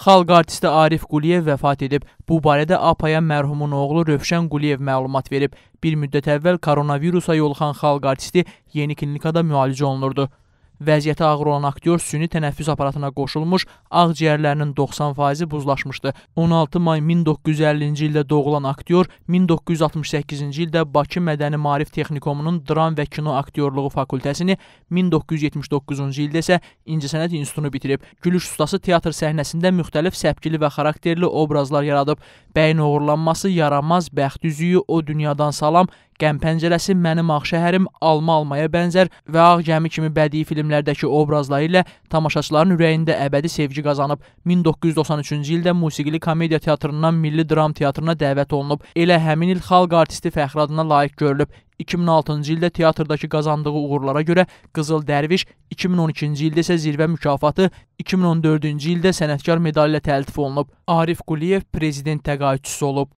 Xalq artisti Arif Quliyev vəfat edib. Bu barədə APA-ya mərhumun oğlu Rövşən Quliyev məlumat verib. Bir müddət əvvəl koronavirusa yoluxan xalq artisti yeni klinikada müalicə olunurdu. Vəziyyəti ağır olan aktyor süni tənəffüs aparatına qoşulmuş, ağciyərlərinin 90%-i buzlaşmışdı. 16 may 1950-ci ildə doğulan aktyor 1968-ci ildə Bakı Mədəni Maarif Texnikumunun dram və kino aktyorluğu fakültəsini, 1979-cu ildə isə İncəsənət İnstitutunu bitirib. Gülüş ustası teatr səhnəsində müxtəlif səpkili və xarakterli obrazlar yaradıb. Bəyin oğurlanması, yaramaz, bəxt üzüyü, o dünyadan salam, qəm pəncərəsi, mənim ağ şəhərim, alma almaya bənzər və ağ gəmi kimi bədii filmlər filmlərdəki obrazları ilə tamaşaçıların ürəyində əbədi sevgi qazanıb. 1993-cü ildə musiqili komediya teatrından Milli Dram teatrına dəvət olunub. Elə həmin il xalq artisti fəxri adına layiq görülüb. 2006-cı ildə teatrdakı qazandığı uğurlara görə Qızıl Dərviş, 2012-ci ildə isə zirvə mükafatı, 2014-cü ildə sənətkar medalı ilə təltif olunub. Arif Quliyev prezident təqaüdçüsü olub.